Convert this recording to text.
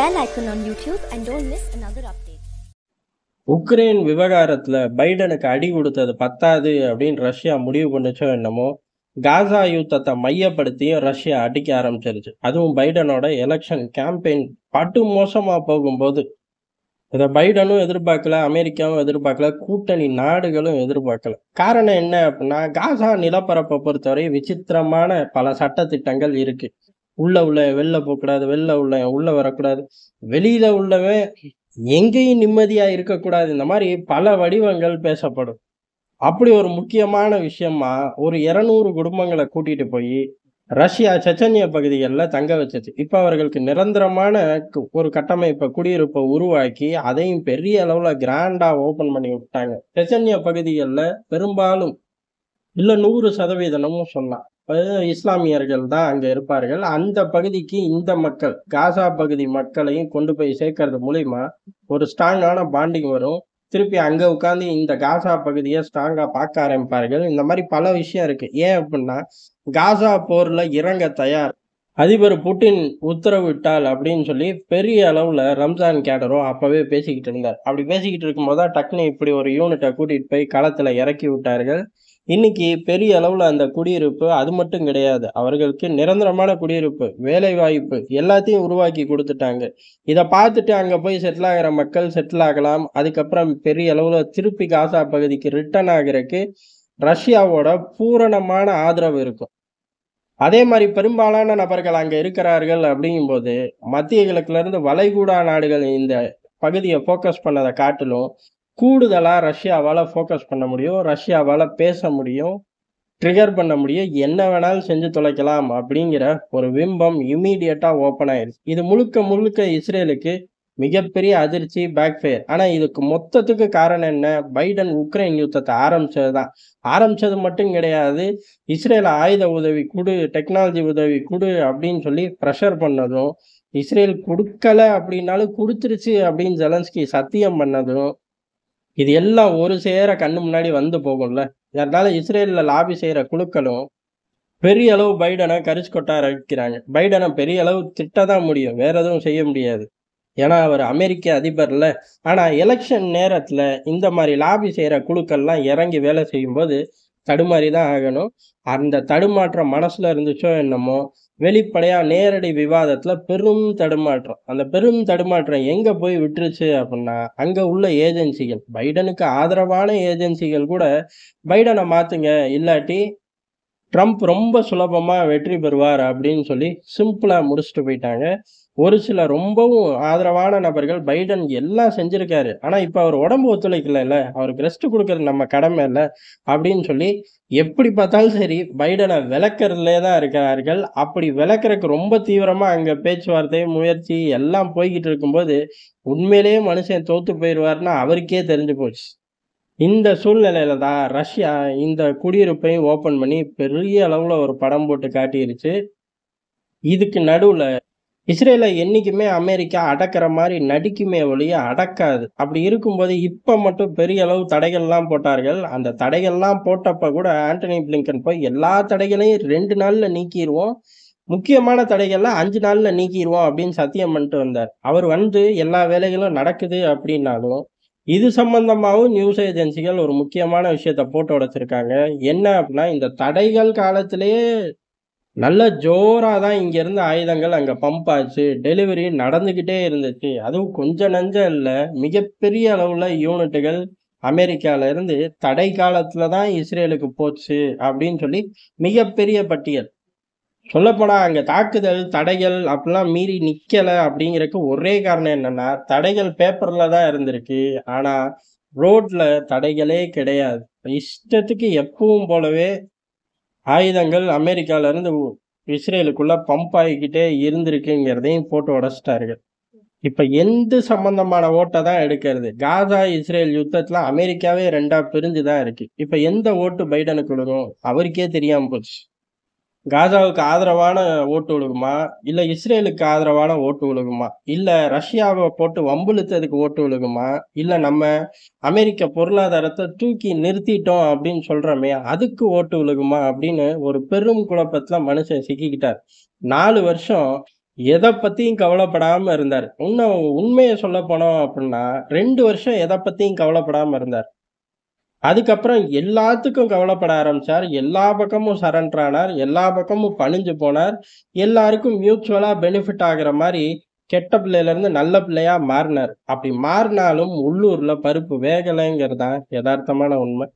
another update. Ukraine விவகாரத்தில் பைடனுக்கு அடி கொடுத்தது பத்தாது அப்படின்னு ரஷ்யா முடிவு பண்ணுச்சோ என்னமோ காசா யுத்தத்தை மையப்படுத்தியும் ரஷ்யா அடிக்க ஆரம்பிச்சிருச்சு அதுவும் பைடனோட எலெக்ஷன் கேம்பெயின் பட்டு மோசமாக போகும்போது இதை பைடனும் எதிர்பார்க்கல அமெரிக்காவும் எதிர்பார்க்கல கூட்டணி நாடுகளும் எதிர்பார்க்கல காரணம் என்ன அப்படின்னா காசா நிலப்பரப்பை பொறுத்தவரை விசித்திரமான பல சட்டத்திட்டங்கள் இருக்குது உள்ள உள்ள வெளில போகக்கூடாது வெளில உள்ள உள்ள வரக்கூடாது வெளியில உள்ளவே எங்கேயும் நிம்மதியா இருக்கக்கூடாது இந்த மாதிரி பல வடிவங்கள் பேசப்படும் அப்படி ஒரு முக்கியமான விஷயமா ஒரு இரநூறு குடும்பங்களை கூட்டிட்டு போய் ரஷ்யா செச்சன்ய பகுதிகளில் தங்க வச்சது இப்போ அவர்களுக்கு நிரந்தரமான ஒரு கட்டமைப்பை குடியிருப்பை உருவாக்கி அதையும் பெரிய அளவில் கிராண்டாக ஓப்பன் பண்ணி விட்டாங்க செச்சன்ய பகுதிகளில் பெரும்பாலும் இல்லை நூறு சதவீதமும் சொன்னால் இஸ்லாமியர்கள் தான் அங்கே இருப்பார்கள் அந்த பகுதிக்கு இந்த மக்கள் காசா பகுதி மக்களையும் கொண்டு போய் சேர்க்கறது மூலிமா ஒரு ஸ்ட்ராங்கான பாண்டிங் வரும் திருப்பி அங்கே உட்காந்து இந்த காசா பகுதியை ஸ்ட்ராங்காக பார்க்க ஆரம்பிப்பார்கள் இந்த மாதிரி பல விஷயம் இருக்குது ஏன் அப்படின்னா காசா போரில் இறங்க தயார் அதிபர் புட்டின் உத்தரவிட்டால் அப்படின்னு சொல்லி பெரிய அளவில் ரம்ஜான் கேடரோ அப்போவே பேசிக்கிட்டு இருந்தார் அப்படி பேசிக்கிட்டு இருக்கும்போது டக்குனு இப்படி ஒரு யூனிட்டை கூட்டிகிட்டு போய் களத்தில் இறக்கி விட்டார்கள் இன்னைக்கு பெரிய அளவில் அந்த குடியிருப்பு அது மட்டும் கிடையாது அவர்களுக்கு நிரந்தரமான குடியிருப்பு வேலை வாய்ப்பு எல்லாத்தையும் உருவாக்கி கொடுத்துட்டாங்க இதை பார்த்துட்டு அங்கே போய் செட்டில் ஆகிற மக்கள் செட்டில் ஆகலாம் அதுக்கப்புறம் பெரிய அளவில் திருப்பி காசா பகுதிக்கு ரிட்டர்ன் ஆகிறதுக்கு ரஷ்யாவோட பூரணமான ஆதரவு இருக்கும் அதே மாதிரி பெரும்பாலான நபர்கள் அங்கே இருக்கிறார்கள் அப்படிங்கும்போது மத்திய கிழக்குலேருந்து வளைகுடா நாடுகள் இந்த பகுதியை ஃபோக்கஸ் பண்ணதை காட்டிலும் கூடுதலாக ரஷ்யாவால் ஃபோக்கஸ் பண்ண முடியும் ரஷ்யாவால் பேச முடியும் ட்ரிகர் பண்ண முடியும் என்ன வேணாலும் செஞ்சு தொலைக்கலாம் அப்படிங்கிற ஒரு விம்பம் இமீடியட்டாக ஓப்பன் ஆயிடுச்சு இது முழுக்க முழுக்க இஸ்ரேலுக்கு மிகப்பெரிய அதிர்ச்சி பேக்ஃபேர் ஆனால் இதுக்கு மொத்தத்துக்கு காரணம் என்ன பைடன் உக்ரைன் யுத்தத்தை ஆரம்பித்தது தான் ஆரம்பித்தது மட்டும் கிடையாது இஸ்ரேல் ஆயுத உதவி கொடு டெக்னாலஜி உதவி கொடு அப்படின்னு சொல்லி ப்ரெஷர் பண்ணதும் இஸ்ரேல் கொடுக்கல அப்படின்னாலும் கொடுத்துருச்சு அப்படின்னு ஜெலன்ஸ்கி சத்தியம் பண்ணதும் இது எல்லாம் ஒரு சேர கண்ணு முன்னாடி வந்து போகும்ல அதனால இஸ்ரேலில் லாபி செய்கிற குழுக்களும் பெரிய அளவு பைடனை கரிசு கொட்ட ஆரம்பிக்கிறாங்க பைடனை பெரிய அளவு திட்ட தான் முடியும் வேற எதுவும் செய்ய முடியாது ஏன்னா அவர் அமெரிக்க அதிபர்ல ஆனால் எலெக்ஷன் நேரத்தில் இந்த மாதிரி லாபி செய்கிற குழுக்கள்லாம் இறங்கி வேலை செய்யும்போது தடுமாறி தான் ஆகணும் அந்த தடுமாற்றம் மனசில் இருந்துச்சோ என்னமோ வெளிப்படையாக நேரடி விவாதத்தில் பெரும் தடுமாற்றம் அந்த பெரும் தடுமாற்றம் எங்கே போய் விட்டுருச்சு அப்படின்னா அங்கே உள்ள ஏஜென்சிகள் பைடனுக்கு ஆதரவான ஏஜென்சிகள் கூட பைடனை மாற்றுங்க இல்லாட்டி ட்ரம்ப் ரொம்ப சுலபமாக வெற்றி பெறுவார் அப்படின்னு சொல்லி சிம்பிளாக முடிச்சுட்டு போயிட்டாங்க ஒரு சில ரொம்பவும் ஆதரவான நபர்கள் பைடன் எல்லாம் செஞ்சுருக்காரு ஆனால் இப்போ அவர் உடம்பு ஒத்துழைக்கல அவருக்கு ரெஸ்ட் கொடுக்கறது நம்ம கடமை இல்லை அப்படின்னு சொல்லி எப்படி பார்த்தாலும் சரி பைடனை விளக்கறதுலே தான் இருக்கிறார்கள் அப்படி விளக்குறதுக்கு ரொம்ப தீவிரமாக அங்கே பேச்சுவார்த்தை முயற்சி எல்லாம் போய்கிட்டு இருக்கும்போது உண்மையிலேயே மனுஷன் தோற்று போயிடுவார்னா அவருக்கே தெரிஞ்சு போச்சு இந்த சூழ்நிலையில தான் ரஷ்யா இந்த குடியிருப்பையும் ஓப்பன் பண்ணி பெரிய அளவில் ஒரு படம் போட்டு காட்டியிருச்சு இதுக்கு நடுவில் இஸ்ரேலை என்றைக்குமே அமெரிக்கா அடக்கிற மாதிரி நடிக்குமே ஒழிய அடக்காது அப்படி இருக்கும்போது இப்போ மட்டும் பெரிய அளவு தடைகள்லாம் போட்டார்கள் அந்த தடைகள்லாம் போட்டப்ப கூட ஆண்டனி பிளிங்கன் போய் எல்லா தடைகளையும் ரெண்டு நாளில் நீக்கிடுவோம் முக்கியமான தடைகள்லாம் அஞ்சு நாளில் நீக்கிடுவோம் அப்படின்னு சத்தியம் பண்ணிட்டு வந்தார் அவர் வந்து எல்லா வேலைகளும் நடக்குது அப்படின்னாலும் இது சம்பந்தமாகவும் நியூஸ் ஏஜென்சிகள் ஒரு முக்கியமான விஷயத்த போட்டு உடைச்சிருக்காங்க என்ன அப்படின்னா இந்த தடைகள் காலத்திலேயே நல்ல ஜோராக தான் இங்கேருந்து ஆயுதங்கள் அங்கே பம்ப் ஆச்சு டெலிவரி நடந்துக்கிட்டே இருந்துச்சு அதுவும் கொஞ்சம் நஞ்சம் இல்லை மிகப்பெரிய அளவில் யூனிட்டுகள் அமெரிக்காவிலேருந்து தடை காலத்தில் தான் இஸ்ரேலுக்கு போச்சு அப்படின்னு சொல்லி மிகப்பெரிய பட்டியல் சொல்லப்போனால் அங்கே தாக்குதல் தடைகள் அப்படிலாம் மீறி நிற்கலை அப்படிங்கிறதுக்கு ஒரே காரணம் என்னென்னா தடைகள் பேப்பரில் தான் இருந்திருக்கு ஆனால் ரோட்டில் தடைகளே கிடையாது இஷ்டத்துக்கு எப்பவும் போலவே ஆயுதங்கள் அமெரிக்காவிலேருந்து இஸ்ரேலுக்குள்ளே பம்ப் ஆகிக்கிட்டே இருந்திருக்குங்கிறதையும் ஃபோட்டோ உடச்சிட்டார்கள் இப்போ எந்த சம்பந்தமான ஓட்டை தான் எடுக்கிறது காசா இஸ்ரேல் யுத்தத்தில் அமெரிக்காவே ரெண்டாக பிரிஞ்சு தான் இருக்குது இப்போ எந்த ஓட்டு பைடனுக்கு விழுகும் அவருக்கே தெரியாமல் போச்சு காசாவுக்கு ஆதரவான ஓட்டு விழுகுமா இல்ல இஸ்ரேலுக்கு ஆதரவான ஓட்டு விழுகுமா இல்ல ரஷ்யாவை போட்டு வம்புழுத்ததுக்கு ஓட்டு விழுகுமா இல்ல நம்ம அமெரிக்க பொருளாதாரத்தை தூக்கி நிறுத்திட்டோம் அப்படின்னு சொல்றோமே அதுக்கு ஓட்டு விழுகுமா அப்படின்னு ஒரு பெரும் குழப்பத்துல மனுஷன் சிக்கிக்கிட்டார் நாலு வருஷம் எதை பத்தியும் கவலைப்படாம இருந்தார் இன்னும் உண்மையை சொல்ல போனோம் அப்படின்னா ரெண்டு வருஷம் எதை பத்தியும் கவலைப்படாம இருந்தார் அதுக்கப்புறம் எல்லாத்துக்கும் கவலைப்பட ஆரம்பித்தார் எல்லா பக்கமும் சரண்டர் ஆனார் எல்லா பக்கமும் பணிஞ்சு போனார் எல்லாருக்கும் மியூச்சுவலாக பெனிஃபிட் ஆகிற மாதிரி கெட்ட பிள்ளையிலேருந்து நல்ல பிள்ளையாக மாறினார் அப்படி மாறினாலும் உள்ளூரில் பருப்பு வேகலைங்கிறது தான் யதார்த்தமான உண்மை